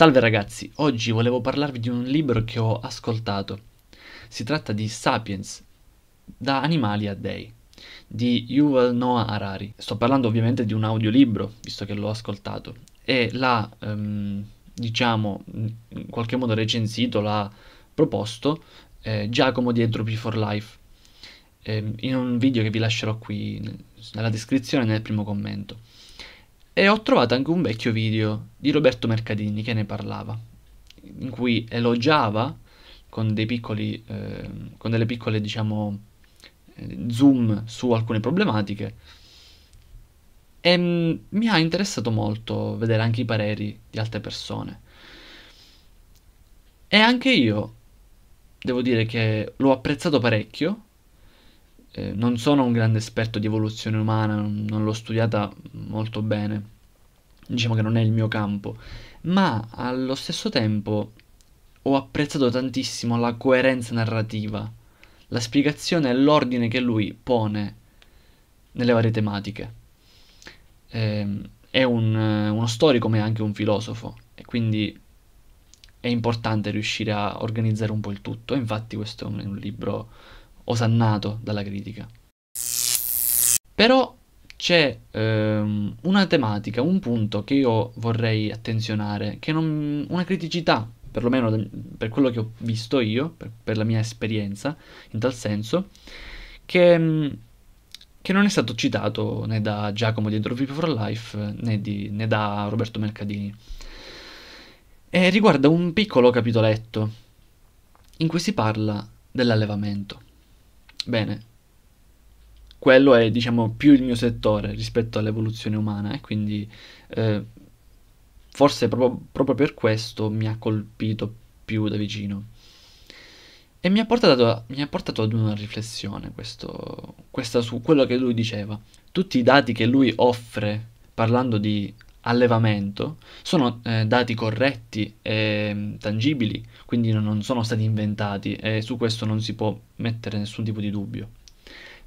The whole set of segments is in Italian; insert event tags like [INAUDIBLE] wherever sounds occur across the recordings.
Salve ragazzi, oggi volevo parlarvi di un libro che ho ascoltato. Si tratta di Sapiens, da animali a dei, di Yuval Noah Harari. Sto parlando ovviamente di un audiolibro, visto che l'ho ascoltato, e l'ha, ehm, diciamo, in qualche modo recensito, l'ha proposto eh, Giacomo di Entropy for Life, eh, in un video che vi lascerò qui nella descrizione e nel primo commento. E ho trovato anche un vecchio video di Roberto Mercadini che ne parlava, in cui elogiava con, piccoli, eh, con delle piccole, diciamo, eh, zoom su alcune problematiche. E mm, mi ha interessato molto vedere anche i pareri di altre persone. E anche io devo dire che l'ho apprezzato parecchio eh, non sono un grande esperto di evoluzione umana, non, non l'ho studiata molto bene, diciamo che non è il mio campo, ma allo stesso tempo ho apprezzato tantissimo la coerenza narrativa, la spiegazione e l'ordine che lui pone nelle varie tematiche. Eh, è un, uno storico ma è anche un filosofo e quindi è importante riuscire a organizzare un po' il tutto. infatti questo è un libro osannato dalla critica. Però c'è ehm, una tematica, un punto che io vorrei attenzionare, che non, una criticità, perlomeno per quello che ho visto io, per, per la mia esperienza in tal senso, che, mm, che, non è stato citato né da Giacomo di Drovipo for Life né, di, né da Roberto Mercadini. E riguarda un piccolo capitoletto in cui si parla dell'allevamento. Bene, quello è diciamo più il mio settore rispetto all'evoluzione umana e quindi eh, forse proprio, proprio, per questo mi ha colpito più da vicino e mi ha portato, a, mi ha portato ad una riflessione questo, su quello che lui diceva tutti i dati che lui offre parlando di allevamento sono eh, dati corretti e mm, tangibili, quindi non sono stati inventati e su questo non si può mettere nessun tipo di dubbio.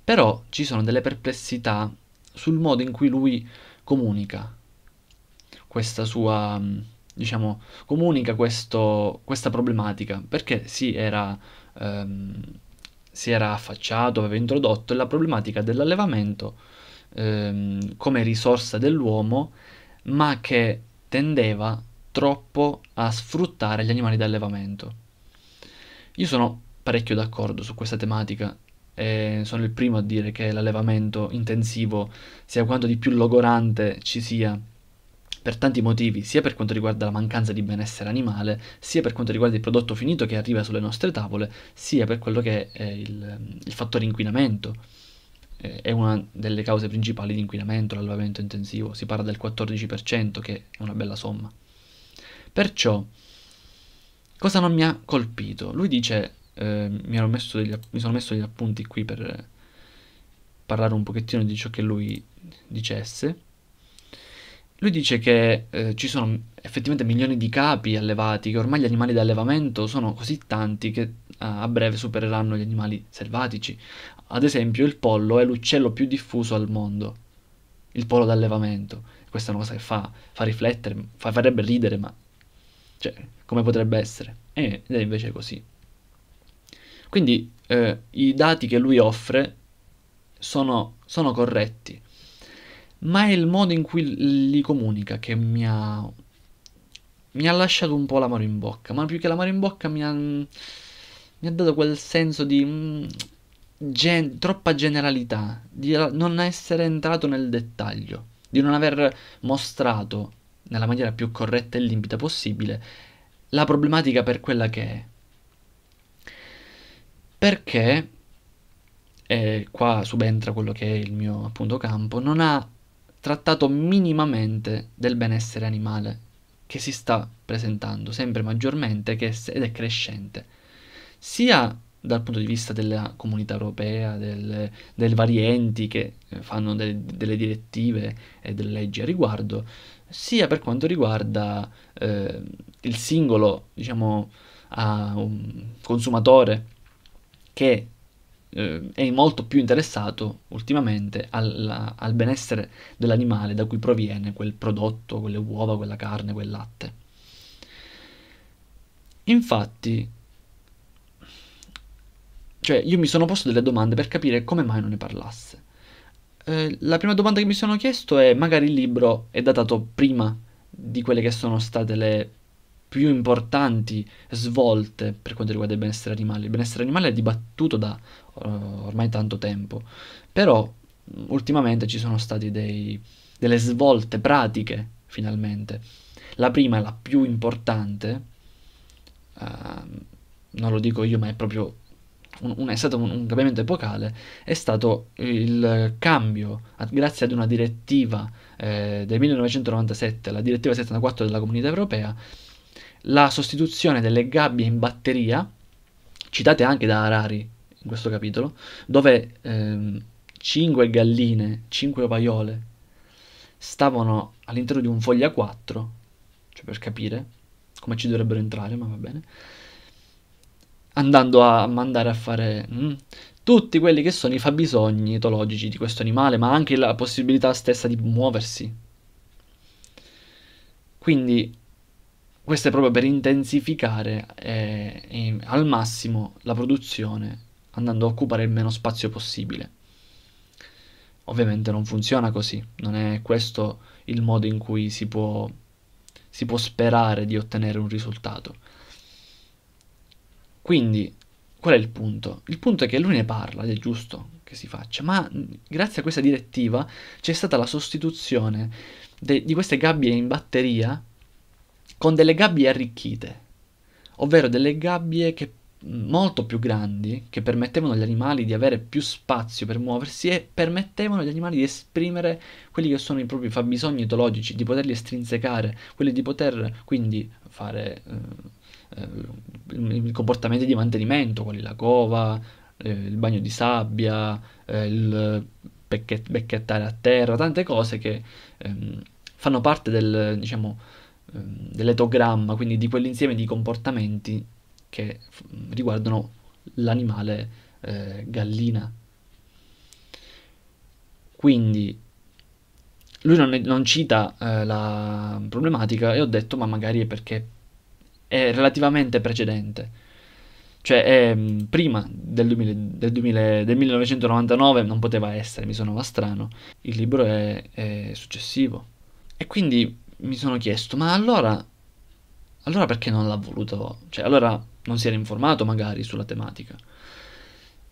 Però ci sono delle perplessità sul modo in cui lui comunica questa sua, mm, diciamo, comunica questo, questa problematica, perché si era, ehm, si era affacciato, aveva introdotto la problematica dell'allevamento ehm, come risorsa dell'uomo ma che tendeva troppo a sfruttare gli animali di allevamento. Io sono parecchio d'accordo su questa tematica e sono il primo a dire che l'allevamento intensivo sia quanto di più logorante ci sia per tanti motivi, sia per quanto riguarda la mancanza di benessere animale, sia per quanto riguarda il prodotto finito che arriva sulle nostre tavole, sia per quello che è il, il fattore inquinamento è una delle cause principali di inquinamento, l'allevamento intensivo, si parla del 14% che è una bella somma. Perciò, cosa non mi ha colpito? Lui dice, eh, mi, degli, mi sono messo degli appunti qui per parlare un pochettino di ciò che lui dicesse. Lui dice che eh, ci sono effettivamente milioni di capi allevati, che ormai gli animali di allevamento sono così tanti che a breve supereranno gli animali selvatici. Ad esempio il pollo è l'uccello più diffuso al mondo, il pollo d'allevamento. Questa è una cosa che fa, fa riflettere, fa, farebbe ridere, ma cioè, come potrebbe essere? Eh, ed è invece così. Quindi eh, i dati che lui offre sono, sono corretti, ma è il modo in cui li comunica che mi ha mi ha lasciato un po' l'amaro in bocca, ma più che l'amaro in bocca mi ha, mi ha dato quel senso di mh, mm, gen- troppa generalità, di non essere entrato nel dettaglio, di non aver mostrato nella maniera più corretta e limpida possibile la problematica per quella che è. Perché, e eh, qua subentra quello che è il mio appunto campo, non ha trattato minimamente del benessere animale che si sta presentando sempre maggiormente è, ed è crescente sia dal punto di vista della comunità europea, delle, del vari enti che eh, fanno de, delle direttive e delle leggi a riguardo, sia per quanto riguarda eh, il singolo diciamo, consumatore che eh, è molto più interessato ultimamente alla, al benessere dell'animale da cui proviene quel prodotto, quelle uova, quella carne, quel latte. Infatti, cioè, io mi sono posto delle domande per capire come mai non ne parlasse. Eh, la prima domanda che mi sono chiesto è: magari il libro è datato prima di quelle che sono state le più importanti svolte per quanto riguarda il benessere animale. Il benessere animale è dibattuto da uh, ormai tanto tempo, però mm, ultimamente ci sono state delle svolte pratiche, finalmente. La prima, e la più importante, uh, non lo dico io, ma è proprio un, un, è stato un, un, cambiamento epocale, è stato il cambio, grazie ad una direttiva eh, del 1997, la direttiva 74 della Comunità Europea, la sostituzione delle gabbie in batteria, citate anche da Harari in questo capitolo, dove ehm, 5 galline, 5 ovaiole, stavano all'interno di un foglia 4, cioè per capire come ci dovrebbero entrare, ma va bene, andando a mandare a fare mm, tutti quelli che sono i fabbisogni etologici di questo animale, ma anche la possibilità stessa di muoversi. Quindi questo è proprio per intensificare eh, eh, al massimo la produzione, andando a occupare il meno spazio possibile. Ovviamente non funziona così, non è questo il modo in cui si può, si può sperare di ottenere un risultato. Quindi, qual è il punto? Il punto è che lui ne parla ed è giusto che si faccia, ma grazie a questa direttiva c'è stata la sostituzione de- di queste gabbie in batteria con delle gabbie arricchite, ovvero delle gabbie che molto più grandi che permettevano agli animali di avere più spazio per muoversi e permettevano agli animali di esprimere quelli che sono i propri fabbisogni etologici, di poterli estrinsecare, quelli di poter quindi fare eh, eh, i comportamenti di mantenimento, quali la cova, eh, il bagno di sabbia, eh, il becchet- becchettare a terra, tante cose che ehm, fanno parte del, diciamo, ehm, dell'etogramma, quindi di quell'insieme di comportamenti che f- riguardano l'animale eh, gallina. Quindi lui non, non cita eh, la problematica e ho detto ma magari è perché è relativamente precedente. Cioè, è, mm, prima del, 2000, del, 2000, del, 1999 non poteva essere, mi suonava strano. Il libro è, è successivo. E quindi mi sono chiesto, ma allora, allora perché non l'ha voluto? Cioè, allora non si era informato magari sulla tematica.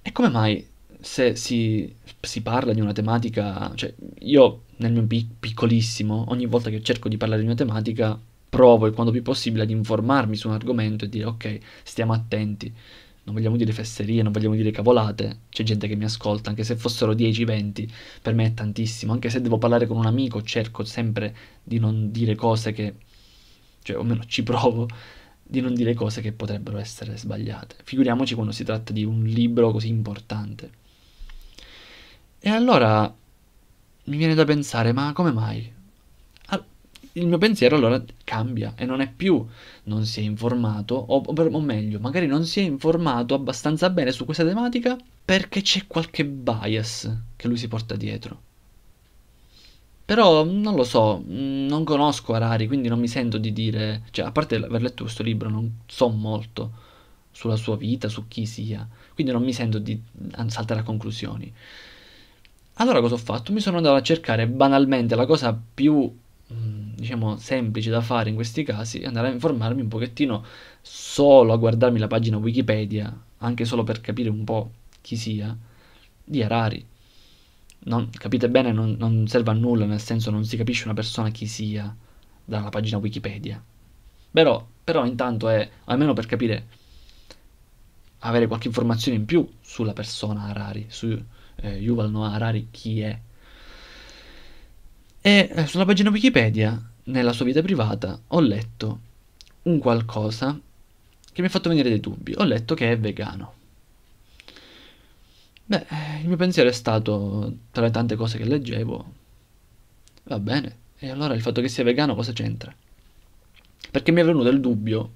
E come mai se si, si, parla di una tematica, cioè io nel mio piccolissimo, ogni volta che cerco di parlare di una tematica provo il quanto più possibile ad informarmi su un argomento e dire ok, stiamo attenti, non vogliamo dire fesserie, non vogliamo dire cavolate, c'è gente che mi ascolta, anche se fossero 10-20, per me è tantissimo, anche se devo parlare con un amico cerco sempre di non dire cose che, cioè o meno ci provo, di non dire cose che potrebbero essere sbagliate. Figuriamoci quando si tratta di un libro così importante. E allora mi viene da pensare, ma come mai? il mio pensiero allora cambia e non è più non si è informato, o, o meglio, magari non si è informato abbastanza bene su questa tematica perché c'è qualche bias che lui si porta dietro. Però non lo so, mm, non conosco Arari, quindi non mi sento di dire, cioè a parte aver letto questo libro non so molto sulla sua vita, su chi sia, quindi non mi sento di mm, saltare a conclusioni. Allora cosa ho fatto? Mi sono andato a cercare banalmente la cosa più Mm, diciamo semplice da fare in questi casi andare a informarmi un pochettino solo a guardarmi la pagina Wikipedia, anche solo per capire un po' chi sia, di Harari. Non, capite bene, non, non serve a nulla, nel senso non si capisce una persona chi sia dalla pagina Wikipedia. Però, però intanto è, almeno per capire, avere qualche informazione in più sulla persona Harari, su eh, Yuval Noah Harari, chi è e eh, sulla pagina Wikipedia, nella sua vita privata, ho letto un qualcosa che mi ha fatto venire dei dubbi. Ho letto che è vegano. Beh, il mio pensiero è stato, tra le tante cose che leggevo, va bene, e allora il fatto che sia vegano cosa c'entra? Perché mi è venuto il dubbio.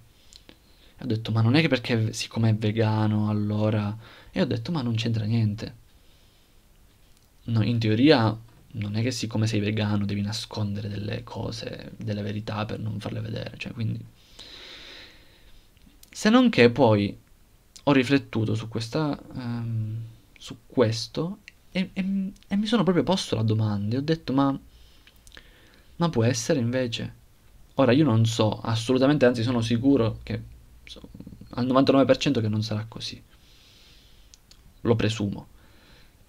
E ho detto, ma non è che perché siccome è vegano, allora... E ho detto, ma non c'entra niente. No, in teoria non è che siccome sei vegano devi nascondere delle cose, delle verità per non farle vedere, cioè quindi... Se non che poi ho riflettuto su, questa, um, su questo e, e, e, mi sono proprio posto la domanda e ho detto ma, ma può essere invece? Ora io non so, assolutamente, anzi sono sicuro che so, al 99% che non sarà così. Lo presumo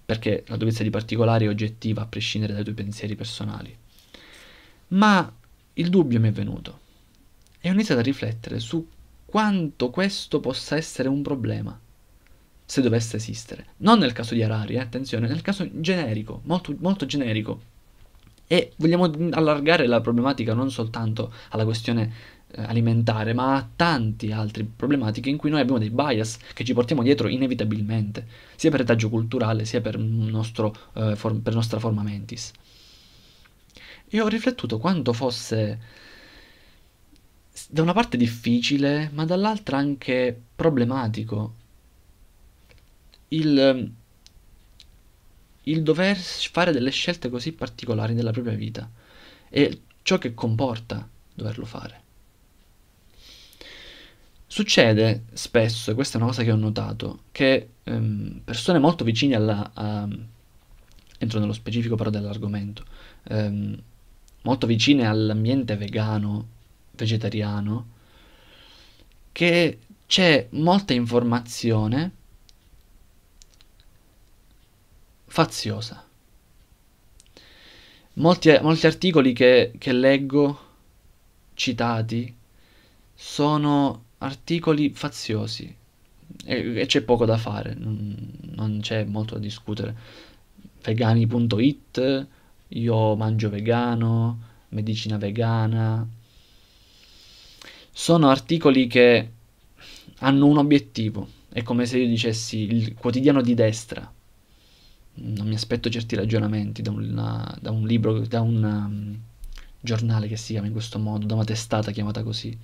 perché la dovizia di particolare è oggettiva a prescindere dai tuoi pensieri personali. Ma il dubbio mi è venuto e ho iniziato a riflettere su quanto questo possa essere un problema, se dovesse esistere. Non nel caso di Harari, eh, attenzione, nel caso generico, molto, molto generico. E vogliamo allargare la problematica non soltanto alla questione eh, alimentare, ma a tante altre problematiche in cui noi abbiamo dei bias che ci portiamo dietro inevitabilmente, sia per retaggio culturale, sia per, nostro, eh, for- per nostra forma mentis. E ho riflettuto quanto fosse da una parte difficile, ma dall'altra anche problematico il, il dover fare delle scelte così particolari nella propria vita e ciò che comporta doverlo fare. Succede spesso, e questa è una cosa che ho notato, che ehm, persone molto vicine alla... A, entro nello specifico però dell'argomento, ehm, molto vicine all'ambiente vegano, vegetariano, che c'è molta informazione faziosa. Molti, molti articoli che, che leggo, citati, sono articoli faziosi e, e c'è poco da fare, non c'è molto da discutere. Vegani.it, io mangio vegano, medicina vegana. Sono articoli che hanno un obiettivo. È come se io dicessi il quotidiano di destra. Non mi aspetto certi ragionamenti da, una, da un libro, da un um, giornale che si chiama in questo modo, da una testata chiamata così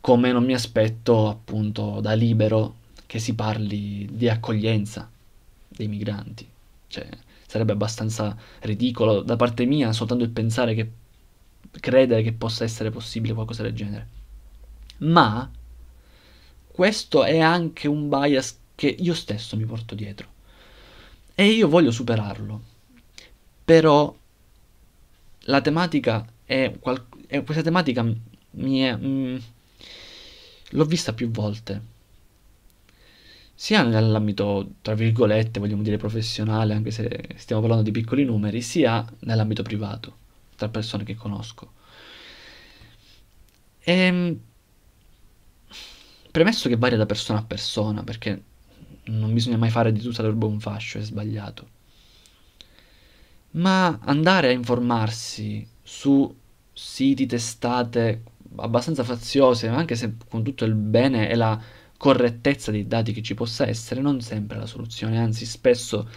come non mi aspetto appunto da libero che si parli di accoglienza dei migranti. Cioè, sarebbe abbastanza ridicolo da parte mia soltanto il pensare che credere che possa essere possibile qualcosa del genere. Ma questo è anche un bias che io stesso mi porto dietro e io voglio superarlo. Però la tematica è, qual- è eh, questa tematica mi è, mh, mm, l'ho vista più volte. Sia nell'ambito, tra virgolette, vogliamo dire professionale, anche se stiamo parlando di piccoli numeri, sia nell'ambito privato, tra persone che conosco. E, ehm, premesso che varia da persona a persona, perché non bisogna mai fare di tutta l'erba un fascio, è sbagliato. Ma andare a informarsi su siti, testate, abbastanza faziose, anche se con tutto il bene e la correttezza dei dati che ci possa essere, non sempre la soluzione, anzi spesso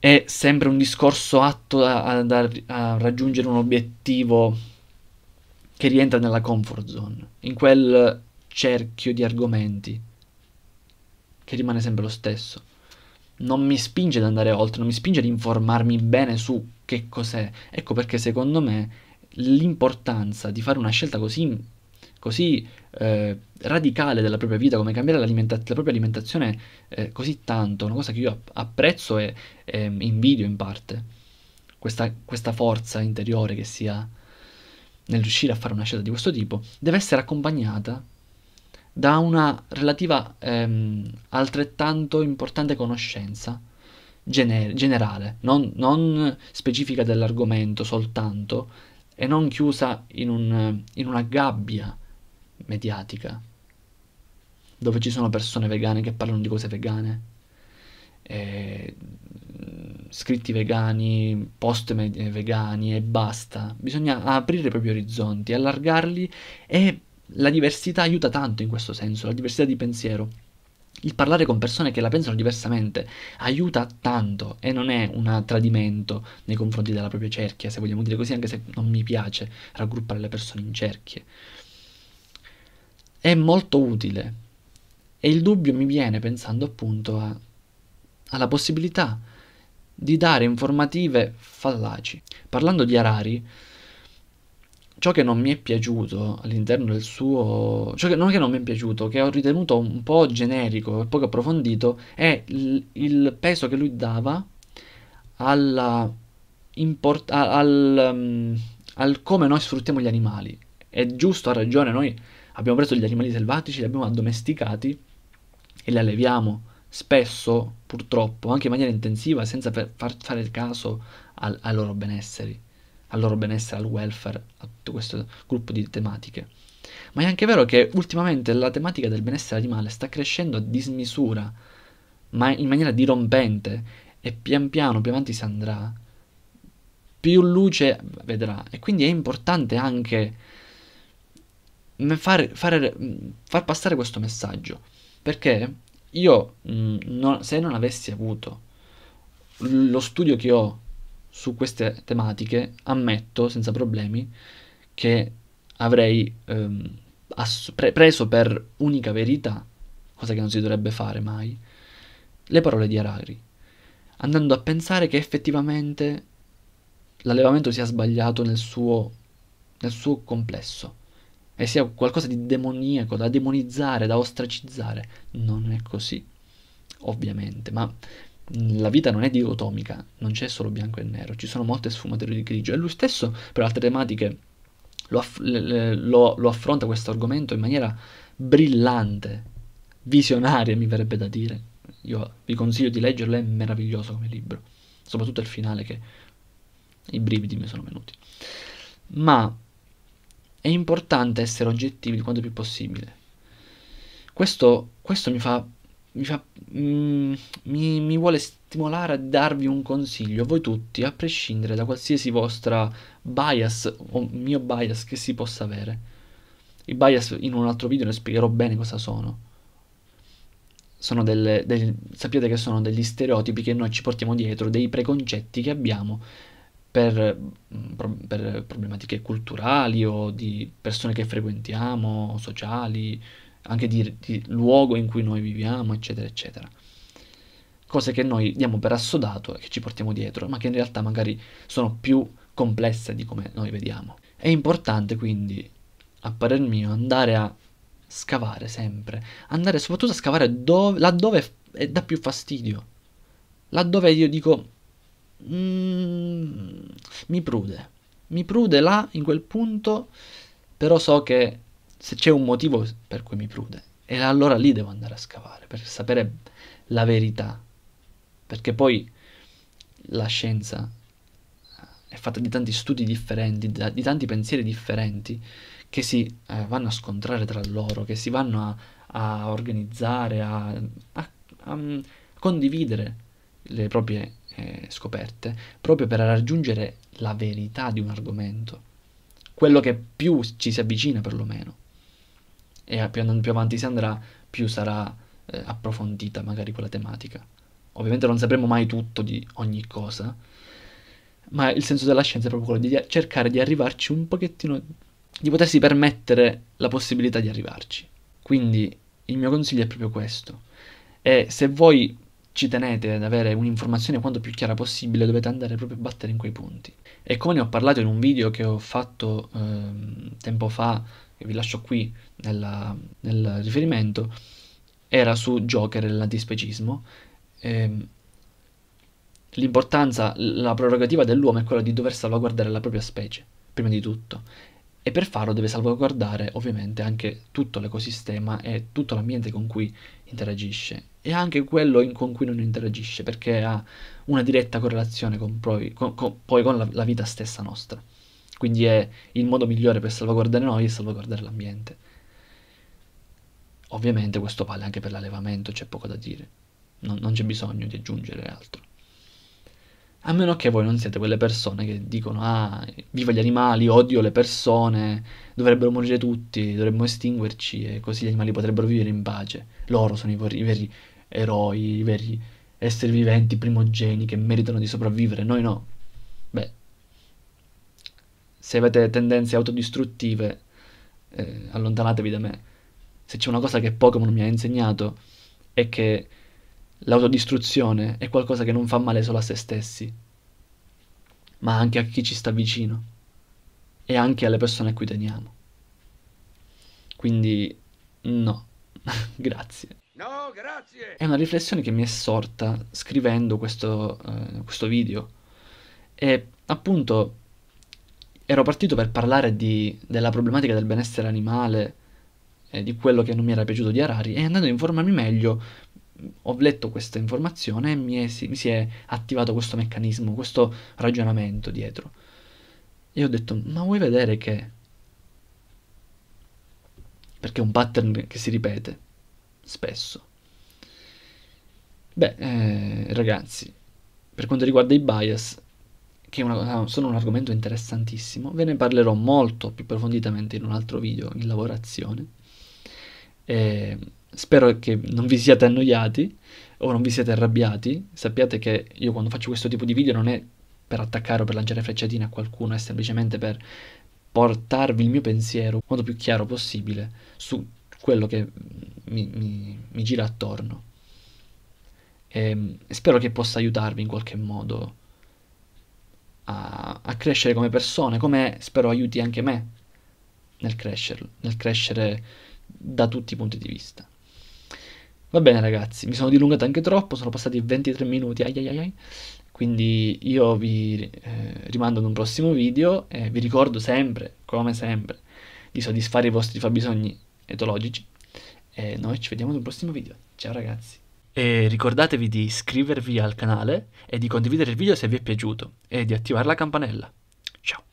è sempre un discorso atto a, a, a raggiungere un obiettivo che rientra nella comfort zone, in quel cerchio di argomenti che rimane sempre lo stesso. Non mi spinge ad andare oltre, non mi spinge ad informarmi bene su che cos'è. Ecco perché secondo me l'importanza di fare una scelta così, così eh, radicale della propria vita, come cambiare la propria alimentazione eh, così tanto, una cosa che io apprezzo e, e invidio in parte, questa, questa forza interiore che si ha nel riuscire a fare una scelta di questo tipo, deve essere accompagnata da una relativa ehm, altrettanto importante conoscenza gener- generale, non, non specifica dell'argomento soltanto, e non chiusa in, un, in una gabbia mediatica dove ci sono persone vegane che parlano di cose vegane, eh, scritti vegani, post eh, vegani e basta. Bisogna aprire i propri orizzonti, allargarli e la diversità aiuta tanto in questo senso, la diversità di pensiero il parlare con persone che la pensano diversamente aiuta tanto e non è un tradimento nei confronti della propria cerchia, se vogliamo dire così, anche se non mi piace raggruppare le persone in cerchie. È molto utile e il dubbio mi viene pensando appunto a, alla possibilità di dare informative fallaci. Parlando di Arari, ciò che non mi è piaciuto all'interno del suo... ciò che non, che non mi è piaciuto, che ho ritenuto un po' generico e poco approfondito, è il, il peso che lui dava alla... Import, al, um, al come noi sfruttiamo gli animali. È giusto, ha ragione, noi abbiamo preso gli animali selvatici, li abbiamo addomesticati e li alleviamo spesso, purtroppo, anche in maniera intensiva, senza far fare caso al, ai loro benesseri al loro benessere, al welfare, a tutto questo gruppo di tematiche. Ma è anche vero che ultimamente la tematica del benessere animale sta crescendo a dismisura, ma in maniera dirompente, e pian piano, più avanti si andrà, più luce vedrà. E quindi è importante anche far, far, far passare questo messaggio, perché io, mh, mm, non, se non avessi avuto lo studio che ho su queste tematiche ammetto senza problemi che avrei ehm, ass- pre- preso per unica verità, cosa che non si dovrebbe fare mai, le parole di Harari, andando a pensare che effettivamente l'allevamento sia sbagliato nel suo, nel suo complesso e sia qualcosa di demoniaco, da demonizzare, da ostracizzare. Non è così, ovviamente, ma la vita non è dicotomica, non c'è solo bianco e nero, ci sono molte sfumature di grigio e lui stesso per altre tematiche lo, aff- lo, lo affronta questo argomento in maniera brillante, visionaria mi verrebbe da dire. Io vi consiglio di leggerlo, è meraviglioso come libro, soprattutto il finale che i brividi mi sono venuti. Ma è importante essere oggettivi quanto più possibile. Questo, questo mi fa diciamo, mm, mi, mi, vuole stimolare a darvi un consiglio, voi tutti, a prescindere da qualsiasi vostra bias o mio bias che si possa avere. I bias in un altro video ne spiegherò bene cosa sono. sono delle, del, sappiate che sono degli stereotipi che noi ci portiamo dietro, dei preconcetti che abbiamo per, mm, per problematiche culturali o di persone che frequentiamo, sociali, anche di, di luogo in cui noi viviamo, eccetera, eccetera. Cose che noi diamo per assodato e che ci portiamo dietro, ma che in realtà magari sono più complesse di come noi vediamo. È importante quindi, a parer mio, andare a scavare sempre, andare soprattutto a scavare dove, laddove dà più fastidio, laddove io dico mm, mi prude, mi prude là in quel punto, però so che se c'è un motivo per cui mi prude, e allora lì devo andare a scavare per sapere la verità, perché poi la scienza eh, è fatta di tanti studi differenti, di tanti pensieri differenti che si eh, vanno a scontrare tra loro, che si vanno a, a organizzare, a, a, a, mm, condividere le proprie eh, scoperte, proprio per raggiungere la verità di un argomento, quello che più ci si avvicina perlomeno e più, più avanti si andrà, più sarà eh, approfondita magari quella tematica. Ovviamente non sapremo mai tutto di ogni cosa, ma il senso della scienza è proprio quello di cercare di arrivarci un pochettino, di potersi permettere la possibilità di arrivarci. Quindi il mio consiglio è proprio questo. E se voi ci tenete ad avere un'informazione quanto più chiara possibile, dovete andare proprio a battere in quei punti. E come ne ho parlato in un video che ho fatto eh, tempo fa, che vi lascio qui nella, nel riferimento era su Joker e l'antispecismo. Ehm, l'importanza, la prerogativa dell'uomo è quella di dover salvaguardare la propria specie, prima di tutto. E per farlo deve salvaguardare ovviamente anche tutto l'ecosistema e tutto l'ambiente con cui interagisce e anche quello in, con cui non interagisce perché ha una diretta correlazione con, poi con, con, poi con la, la vita stessa nostra. Quindi è il modo migliore per salvaguardare noi e salvaguardare l'ambiente. Ovviamente questo vale anche per l'allevamento, c'è poco da dire, non, non c'è bisogno di aggiungere altro. A meno che voi non siate quelle persone che dicono ah, viva gli animali, odio le persone, dovrebbero morire tutti, dovremmo estinguerci e così gli animali potrebbero vivere in pace. Loro sono i, i veri eroi, i veri esseri viventi primogeni che meritano di sopravvivere, noi no. Beh, se avete tendenze autodistruttive, eh, allontanatevi da me se c'è una cosa che Pokémon mi ha insegnato è che l'autodistruzione è qualcosa che non fa male solo a se stessi, ma anche a chi ci sta vicino e anche alle persone a cui teniamo. Quindi no, [LAUGHS] grazie. No, grazie. È una riflessione che mi è sorta scrivendo questo, eh, questo video. E appunto ero partito per parlare di, della problematica del benessere animale, eh, di quello che non mi era piaciuto di Harari e andando a informarmi meglio ho letto questa informazione e mi, è, si, mi si è attivato questo meccanismo, questo ragionamento dietro. E ho detto, ma vuoi vedere che... Perché è un pattern che si ripete spesso. Beh, eh, ragazzi, per quanto riguarda i bias, che una, sono un argomento interessantissimo, ve ne parlerò molto più approfonditamente in un altro video in lavorazione. Eh, spero che non vi siate annoiati o non vi siete arrabbiati. Sappiate che io quando faccio questo tipo di video non è per attaccare o per lanciare frecciatine a qualcuno, è semplicemente per portarvi il mio pensiero in modo più chiaro possibile su quello che mi, mi, mi gira attorno. E spero che possa aiutarvi in qualche modo a, a, crescere come persone, come spero aiuti anche me nel crescere, nel crescere da tutti i punti di vista. Va bene ragazzi, mi sono dilungato anche troppo, sono passati 23 minuti, ai ai ai, quindi io vi eh, rimando ad un prossimo video e vi ricordo sempre, come sempre, di soddisfare i vostri fabbisogni etologici e noi ci vediamo ad un prossimo video. Ciao ragazzi! E ricordatevi di iscrivervi al canale e di condividere il video se vi è piaciuto e di attivare la campanella. Ciao!